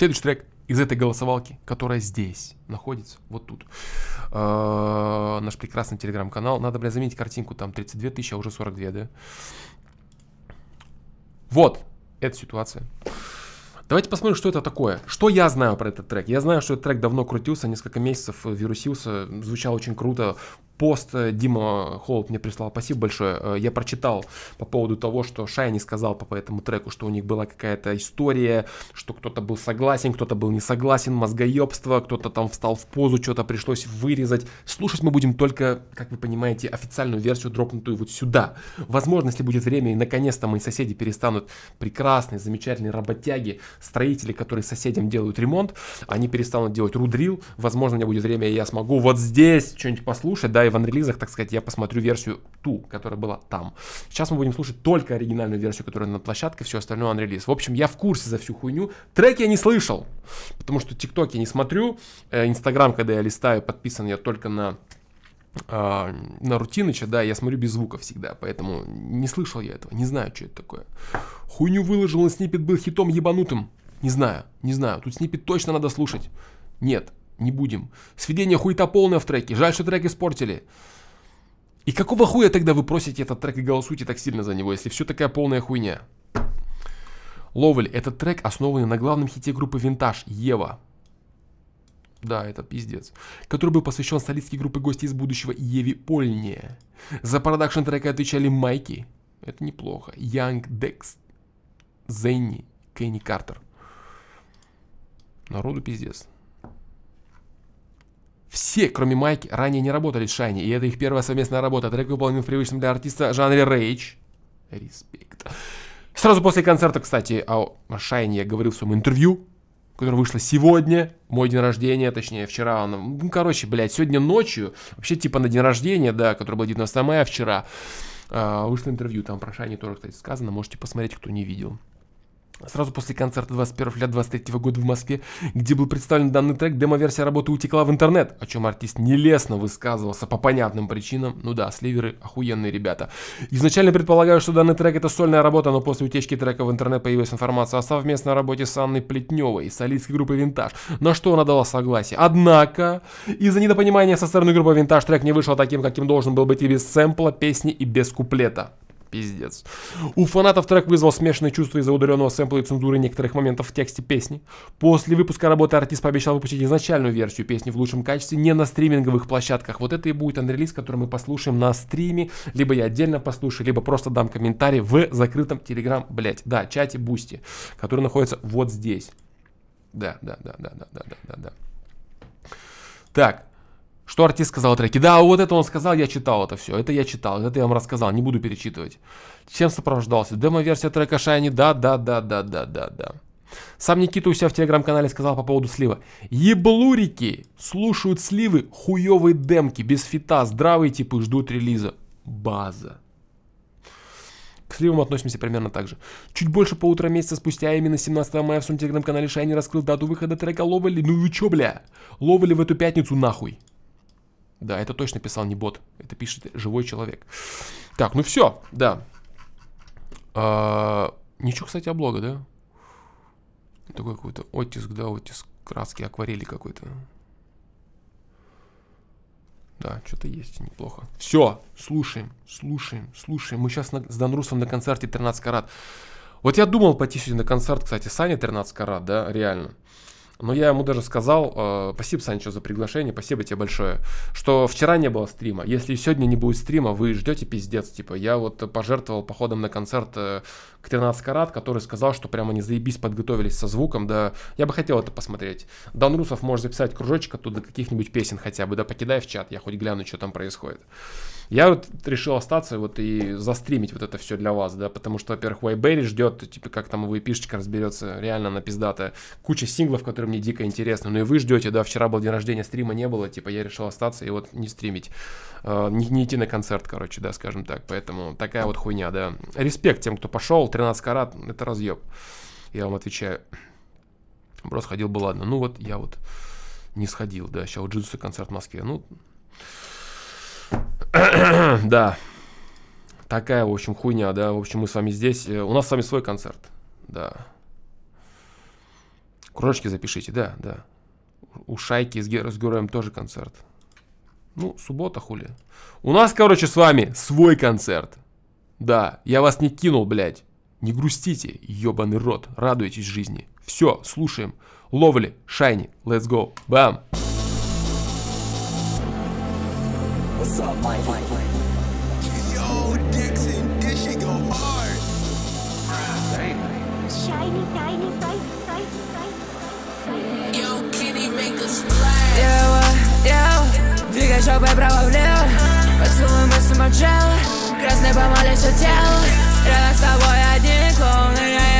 Следующий трек из этой голосовалки, которая здесь находится, вот тут. Э-э, а, наш прекрасный телеграм-канал. Надо, бля, заменить картинку, там 32 тысячи, а уже 42, да? Вот, эта ситуация. Давайте посмотрим, что это такое. Что я знаю про этот трек? Я знаю, что этот трек давно крутился, несколько месяцев э, вирусился, звучал очень круто, пост э, Дима Холод мне прислал. Спасибо большое. Э, я прочитал по поводу того, что Шайни сказал по этому треку, что у них была какая-то история, что кто-то был согласен, кто-то был не согласен, мозгоебство, кто-то там встал в позу, что-то пришлось вырезать. Слушать мы будем только, как вы понимаете, официальную версию, дропнутую вот сюда. Возможно, если будет время, и наконец-то мои соседи перестанут прекрасные, замечательные работяги, строители, которые соседям делают ремонт, они перестанут делать рудрил. Возможно, у меня будет время, и я смогу вот здесь что-нибудь послушать, да, и Тайван-релизах, так сказать, я посмотрю версию ту, которая была там. Сейчас мы будем слушать только оригинальную версию, которая на площадке, все остальное анрелиз. В общем, я в курсе за всю хуйню. Трек я не слышал, потому что ТикТок я не смотрю. Э, Инстаграм, когда я листаю, подписан я только на э, на Рутиныча, да, я смотрю без звука всегда, поэтому не слышал я этого, не знаю, что это такое. Хуйню выложил, и снипет был хитом ебанутым. Не знаю, не знаю, тут снипет точно надо слушать. Нет, не будем. Сведение хуета полное в треке. Жаль, что трек испортили. И какого хуя тогда вы просите этот трек и голосуете так сильно за него, если все такая полная хуйня? Ловель, этот трек основан на главном хите группы Винтаж, Ева. Да, это пиздец. Который был посвящен солистке группы гостей из будущего Еве Польне. За продакшн трека отвечали Майки. Это неплохо. Янг Декс. Зенни. Кенни Картер. Народу пиздец. Все, кроме Майки, ранее не работали с Шайни, и это их первая совместная работа. Трек выполнен в привычном для артиста жанре рейдж. Респект. Сразу после концерта, кстати, о Шайне я говорил в своем интервью, которое вышло сегодня, мой день рождения, точнее, вчера он, ну, короче, блядь, сегодня ночью, вообще, типа, на день рождения, да, который был 19 мая, вчера, э, вышло интервью, там про Шайни тоже, кстати, сказано, можете посмотреть, кто не видел. Сразу после концерта 21 февраля 23 года в Москве, где был представлен данный трек, демо-версия работы утекла в интернет, о чем артист нелестно высказывался по понятным причинам. Ну да, сливеры охуенные ребята. Изначально предполагаю, что данный трек это сольная работа, но после утечки трека в интернет появилась информация о совместной работе с Анной Плетневой, солистской группы «Винтаж», на что она дала согласие. Однако, из-за недопонимания со стороны группы «Винтаж» трек не вышел таким, каким должен был быть и без сэмпла, песни и без куплета. Пиздец. У фанатов трек вызвал смешанные чувства из-за удаленного сэмпла и цензуры некоторых моментов в тексте песни. После выпуска работы артист пообещал выпустить изначальную версию песни в лучшем качестве не на стриминговых площадках. Вот это и будет анрелиз, который мы послушаем на стриме. Либо я отдельно послушаю, либо просто дам комментарий в закрытом телеграм, блять, да, чате Бусти, который находится вот здесь. Да, да, да, да, да, да, да, да, да. Так, что артист сказал о треке? Да, вот это он сказал, я читал это все. Это я читал, это я вам рассказал, не буду перечитывать. Чем сопровождался? Демо-версия трека Шайни, да, да, да, да, да, да, да. Сам Никита у себя в телеграм-канале сказал по поводу слива. Еблурики слушают сливы, хуевые демки, без фита, здравые типы ждут релиза. База. К сливам относимся примерно так же. Чуть больше полутора месяца спустя, а именно 17 мая в своем телеграм-канале Шайни раскрыл дату выхода трека Ловели. Ну и чё, бля? Ловели в эту пятницу нахуй. Да, это точно писал не бот. Это пишет живой человек. Так, ну все, да. А, ничего, кстати, облога, да? Такой какой-то оттиск, да, оттиск краски, акварели какой-то. Да, что-то есть неплохо. Все, слушаем, слушаем, слушаем. Мы сейчас на, с Данрусом на концерте 13 карат. Вот я думал пойти сегодня на концерт, кстати, Саня 13 карат, да, реально но я ему даже сказал, э, спасибо, Санчо, за приглашение, спасибо тебе большое, что вчера не было стрима. Если сегодня не будет стрима, вы ждете пиздец, типа. Я вот пожертвовал походом на концерт э, к 13 карат, который сказал, что прямо они заебись подготовились со звуком, да. Я бы хотел это посмотреть. Дон Русов может записать кружочек оттуда каких-нибудь песен хотя бы, да, покидай в чат, я хоть гляну, что там происходит. Я вот решил остаться вот и застримить вот это все для вас, да, потому что, во-первых, Вайберри ждет, типа, как там вы пишечка разберется, реально на пиздатая Куча синглов, которые мне дико интересны. Ну и вы ждете, да, вчера был день рождения, стрима не было, типа, я решил остаться и вот не стримить. Uh, не, не идти на концерт, короче, да, скажем так. Поэтому такая вот хуйня, да. Респект тем, кто пошел. 13 карат, это разъеб. Я вам отвечаю. просто ходил бы, ладно. Ну вот, я вот не сходил, да. Сейчас у Джизуса концерт в Москве. Ну, да. Такая, в общем, хуйня, да. В общем, мы с вами здесь. Э, у нас с вами свой концерт. Да. Кружочки запишите, да, да. У Шайки с, с Героем тоже концерт. Ну, суббота, хули. У нас, короче, с вами свой концерт. Да, я вас не кинул, блядь. Не грустите, ёбаный рот. Радуйтесь жизни. Все, слушаем. Ловли, шайни, let's go. Бам. Almighty. Yo, Dixon, this shit go hard. Damn. Shiny, tiny, bright, bright, bright. Yo, Kitty, make a splash. Yo, yo, двигай жопой право-влево. Поцелуй мысли мочала, красной помоле все тело. Рядом с тобой один клоун, и я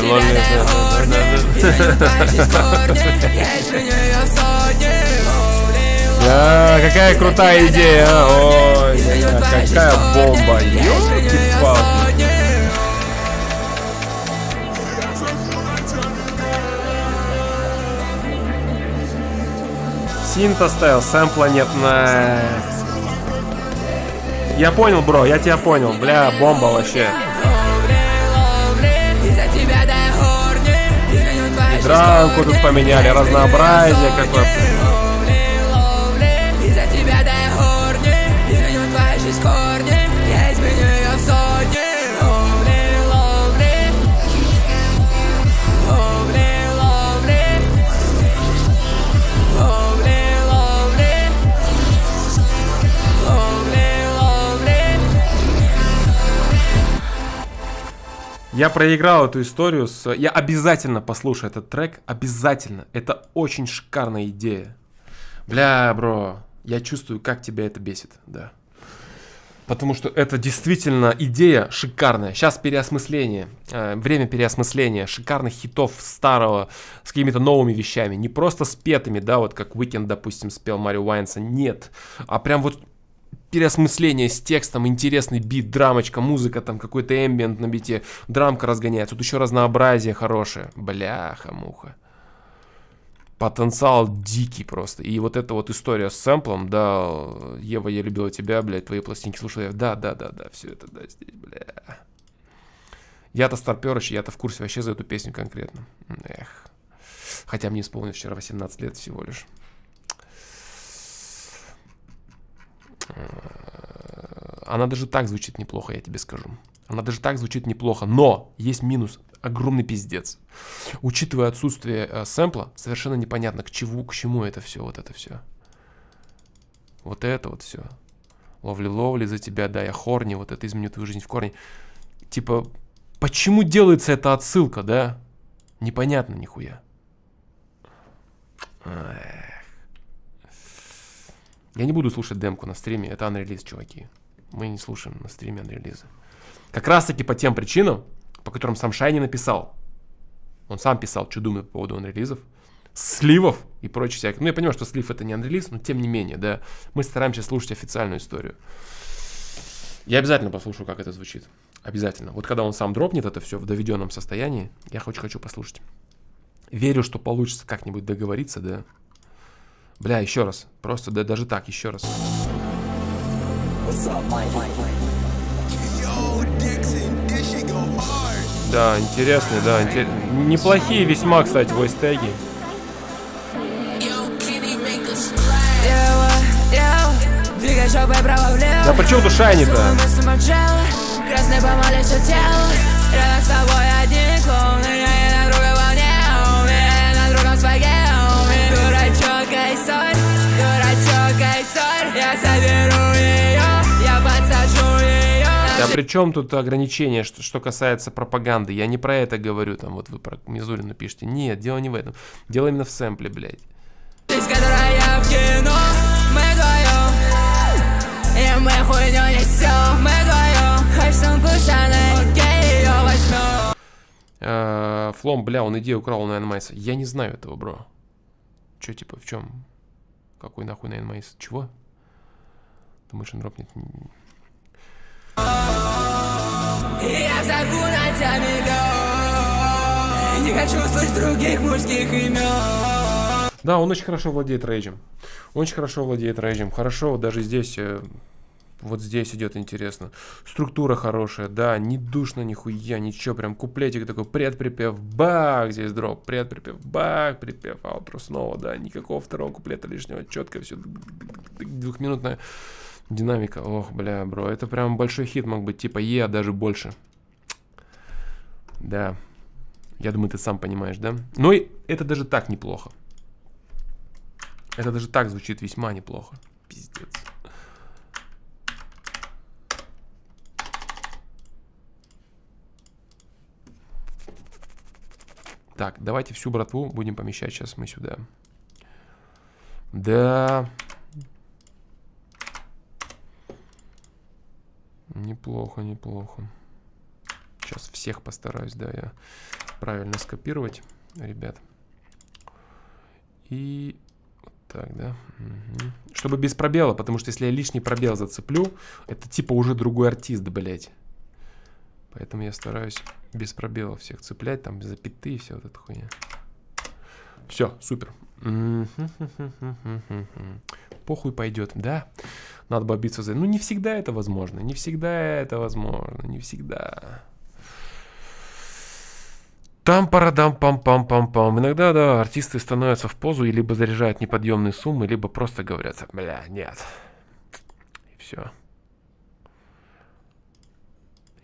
Филонные да, какая крутая идея, а? ой, какая бомба, елки-палки. синт сэмпла нет на... Я понял, бро, я тебя понял. Бля, бомба вообще. драмку тут поменяли, разнообразие какое-то. Я проиграл эту историю с... Я обязательно послушаю этот трек, обязательно. Это очень шикарная идея. Бля, бро, я чувствую, как тебя это бесит, да. Потому что это действительно идея шикарная. Сейчас переосмысление, э, время переосмысления шикарных хитов старого с какими-то новыми вещами. Не просто спетыми, да, вот как Weekend, допустим, спел Марио Уайнса. Нет, а прям вот переосмысление с текстом, интересный бит, драмочка, музыка, там какой-то эмбиент на бите, драмка разгоняется, тут еще разнообразие хорошее. Бляха-муха. Потенциал дикий просто. И вот эта вот история с сэмплом, да, Ева, я любила тебя, блядь, твои пластинки слушал Я, да, да, да, да, все это, да, здесь, бля. Я-то старперыч, я-то в курсе вообще за эту песню конкретно. Эх. Хотя мне исполнилось вчера 18 лет всего лишь. Э, она даже так звучит неплохо, я тебе скажу. Она даже так звучит неплохо, но есть минус, огромный пиздец. Учитывая отсутствие э, сэмпла, совершенно непонятно, к чему, к чему это все, вот это все. Вот это вот все. Ловли-ловли за тебя, да, я хорни, вот это изменит твою жизнь в корне. Типа, почему делается эта отсылка, да? Непонятно нихуя. Ай. Я не буду слушать демку на стриме, это анрелиз, чуваки. Мы не слушаем на стриме анрелизы. Как раз таки по тем причинам, по которым сам Шайни написал. Он сам писал, что думает по поводу анрелизов, сливов и прочее всякое. Ну, я понимаю, что слив это не анрелиз, но тем не менее, да, мы стараемся слушать официальную историю. Я обязательно послушаю, как это звучит. Обязательно. Вот когда он сам дропнет это все в доведенном состоянии, я очень хочу послушать. Верю, что получится как-нибудь договориться, да, Бля, еще раз. Просто да, даже так, еще раз. Да, интересные, да, интер... неплохие весьма, кстати, войстеги. Да почему душа не-то? А при чем тут ограничения, что, что касается пропаганды? Я не про это говорю, там вот вы про Мизулину пишете. Нет, дело не в этом. Дело именно в сэмпле, блядь. Э, Флом, бля, он идею украл на Энмайса. Я не знаю этого, бро. Че, типа, в чем? Какой нахуй на Энмайс? Чего? Думаешь, он дропнет? Я зову на тебя миллион Не хочу слышать других мужских имен Да, он очень хорошо владеет рейджем. Он очень хорошо владеет рейджем. Хорошо, даже здесь э, вот здесь идет интересно. Структура хорошая, да, не душно нихуя, ничего, прям куплетик такой, предприпев, бах, здесь дроп, предприпев, бах, припев, аутро снова, да, никакого второго куплета лишнего, четко все, двухминутное. Динамика. Ох, бля, бро. Это прям большой хит мог быть. Типа Е, а даже больше. Да. Я думаю, ты сам понимаешь, да? Ну и это даже так неплохо. Это даже так звучит весьма неплохо. Пиздец. Так, давайте всю братву будем помещать сейчас мы сюда. Да, Неплохо, неплохо. Сейчас всех постараюсь, да, я правильно скопировать, ребят. И вот так, да. Угу. Чтобы без пробела, потому что если я лишний пробел зацеплю, это типа уже другой артист, блядь. Поэтому я стараюсь без пробелов всех цеплять, там запятые, все вот эта хуйня. Все, супер. Похуй пойдет, да? надо бомбиться за... Ну, не всегда это возможно, не всегда это возможно, не всегда. Там парадам пам пам пам пам. Иногда, да, артисты становятся в позу и либо заряжают неподъемные суммы, либо просто говорят, бля, нет. И все.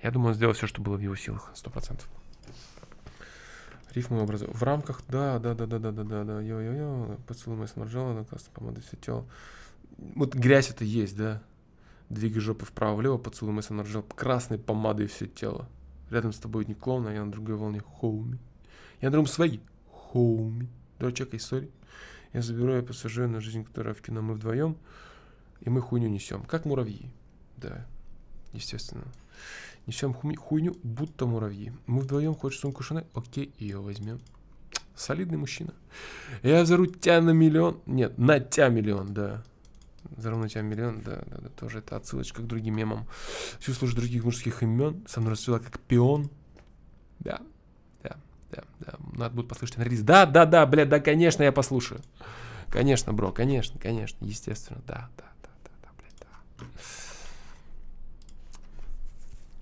Я думаю, он сделал все, что было в его силах, сто процентов. Рифмы образы. В рамках, да, да, да, да, да, да, да, да, йо-йо-йо, поцелуй моя снаржала, классно помада, все тело. Вот грязь это есть, да? Двигай жопы вправо-влево, поцелуй мой снаружи, красной помадой все тело. Рядом с тобой не клон, а я на другой волне хоуми. Я на другом свои хоуми. Дурачок, и сори. Я заберу я посажу на жизнь, которая в кино мы вдвоем, и мы хуйню несем. Как муравьи. Да, естественно. Несем хуйню, будто муравьи. Мы вдвоем, хочешь сумку Шанель? Окей, ее возьмем. Солидный мужчина. Я взору тебя на миллион. Нет, на тебя миллион, да. Заровну тебя миллион, да, да, да, тоже это отсылочка к другим мемам. Всю слушаю других мужских имен, со мной расцвела как пион. Да, да, да, да, надо будет послушать релиз. Да, да, да, блядь, да, конечно, я послушаю. Конечно, бро, конечно, конечно, естественно, да, да, да, да, да, блядь,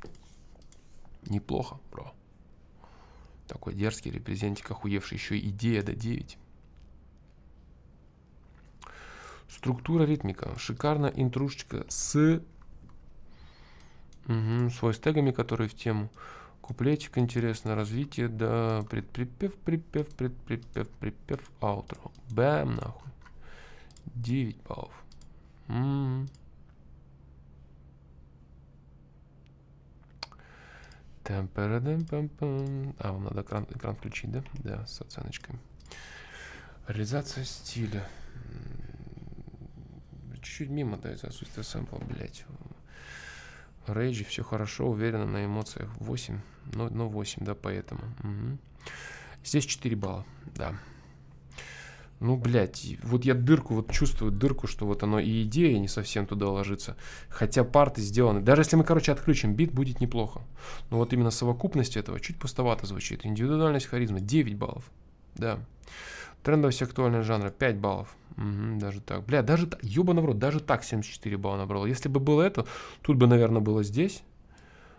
да. Неплохо, бро. Такой дерзкий репрезентик, охуевший. Еще идея до 9. Структура ритмика. Шикарная интрушечка с... Угу, свой с тегами, которые в тему. Куплетик интересно, развитие, да, предприпев, припев, предприпев, припев, аутро. Бэм, нахуй. 9 баллов. М -м. Там, парадам, пам, пам. А, вам надо экран, экран включить, да? Да, с оценочками. Реализация стиля чуть-чуть мимо, да, из-за отсутствия сэмпла, блядь. Рейджи все хорошо, уверенно на эмоциях. 8, но, но 8, да, поэтому. Угу. Здесь 4 балла, да. Ну, блядь, вот я дырку, вот чувствую дырку, что вот оно и идея не совсем туда ложится. Хотя парты сделаны. Даже если мы, короче, отключим бит, будет неплохо. Но вот именно совокупность этого чуть пустовато звучит. Индивидуальность харизмы. 9 баллов да. Трендовость актуального жанр, 5 баллов. Угу, даже так. Бля, даже так. Ёба в рот, даже так 74 балла набрал. Если бы было это, тут бы, наверное, было здесь.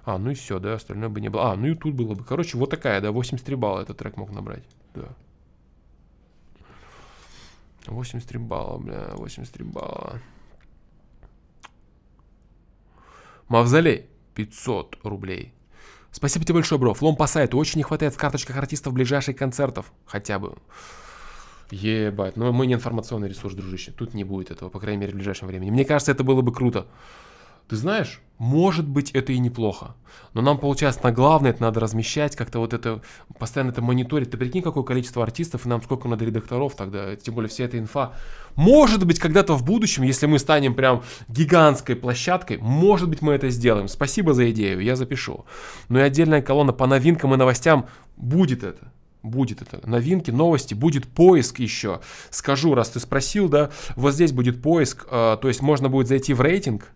А, ну и все, да, остальное бы не было. А, ну и тут было бы. Короче, вот такая, да, 83 балла этот трек мог набрать. Да. 83 балла, бля, 83 балла. Мавзолей 500 рублей. Спасибо тебе большое, бро. Флом по сайту. Очень не хватает в карточках артистов ближайших концертов. Хотя бы. Ебать. Но мы не информационный ресурс, дружище. Тут не будет этого, по крайней мере, в ближайшем времени. Мне кажется, это было бы круто ты знаешь, может быть, это и неплохо. Но нам, получается, на главное это надо размещать, как-то вот это, постоянно это мониторить. Ты прикинь, какое количество артистов, и нам сколько надо редакторов тогда, тем более вся эта инфа. Может быть, когда-то в будущем, если мы станем прям гигантской площадкой, может быть, мы это сделаем. Спасибо за идею, я запишу. Но ну и отдельная колонна по новинкам и новостям будет это будет это. Новинки, новости, будет поиск еще. Скажу, раз ты спросил, да, вот здесь будет поиск, э, то есть можно будет зайти в рейтинг,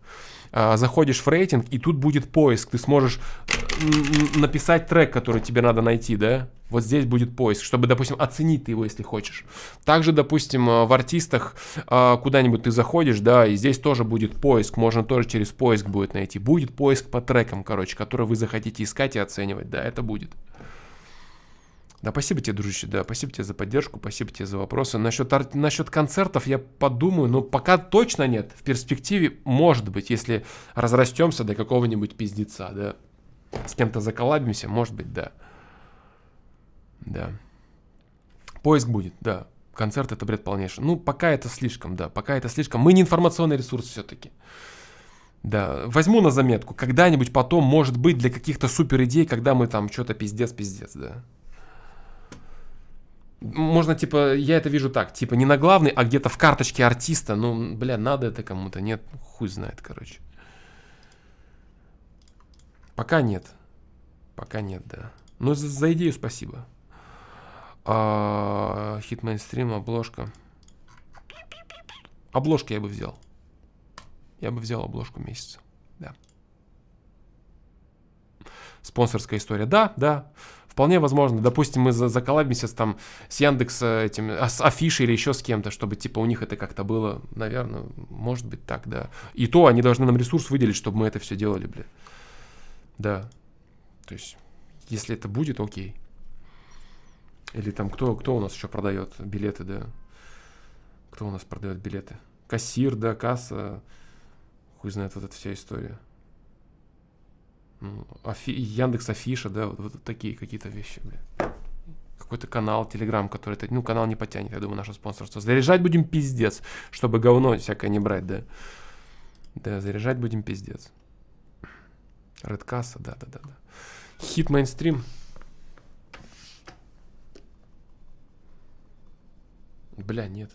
а, заходишь в рейтинг, и тут будет поиск. Ты сможешь э, написать трек, который тебе надо найти, да? Вот здесь будет поиск, чтобы, допустим, оценить ты его, если хочешь. Также, допустим, э, в артистах а, куда-нибудь ты заходишь, да, и здесь тоже будет поиск, можно тоже через поиск будет найти. Будет поиск по трекам, короче, которые вы захотите искать и оценивать, да, это будет. Да, спасибо тебе, дружище, да, спасибо тебе за поддержку, спасибо тебе за вопросы. Насчет, ар... насчет концертов я подумаю, но пока точно нет. В перспективе, может быть, если разрастемся до какого-нибудь пиздеца, да. С кем-то заколабимся, может быть, да. Да. Поиск будет, да. Концерт это бред полнейший. Ну, пока это слишком, да, пока это слишком. Мы не информационный ресурс все-таки. Да, возьму на заметку. Когда-нибудь потом, может быть, для каких-то супер идей, когда мы там что-то пиздец-пиздец, да можно, типа, я это вижу так, типа, не на главный, а где-то в карточке артиста. Ну, бля, надо это кому-то, нет, хуй знает, короче. Пока нет. Пока нет, да. Ну, за, за идею спасибо. А, хит мейнстрим, обложка. Обложки я бы взял. Я бы взял обложку месяца. Да. Спонсорская история. Да, да. Вполне возможно. Допустим, мы заколабимся там, с Яндекс этим, а, с Афишей или еще с кем-то, чтобы типа у них это как-то было. Наверное, может быть так, да. И то они должны нам ресурс выделить, чтобы мы это все делали, бля. Да. То есть, если это будет, окей. Или там кто, кто у нас еще продает билеты, да? Кто у нас продает билеты? Кассир, да, касса. Хуй знает вот эта вся история. Яндекс Афиша, да, вот, вот такие какие-то вещи, блин. Какой-то канал, Телеграм, который, ну, канал не потянет, я думаю, наше спонсорство. Заряжать будем пиздец, чтобы говно всякое не брать, да. Да, заряжать будем пиздец. Редкасса, да-да-да. Хит мейнстрим. Бля, нет.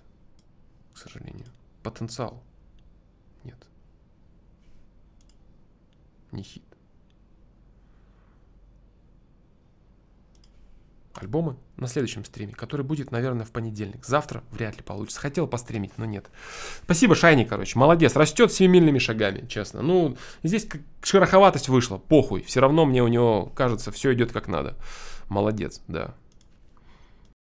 К сожалению. Потенциал. Нет. Не хит. альбомы на следующем стриме, который будет, наверное, в понедельник. Завтра вряд ли получится. Хотел постримить, но нет. Спасибо, Шайни, короче. Молодец. Растет семимильными шагами, честно. Ну, здесь как шероховатость вышла. Похуй. Все равно мне у него, кажется, все идет как надо. Молодец, да.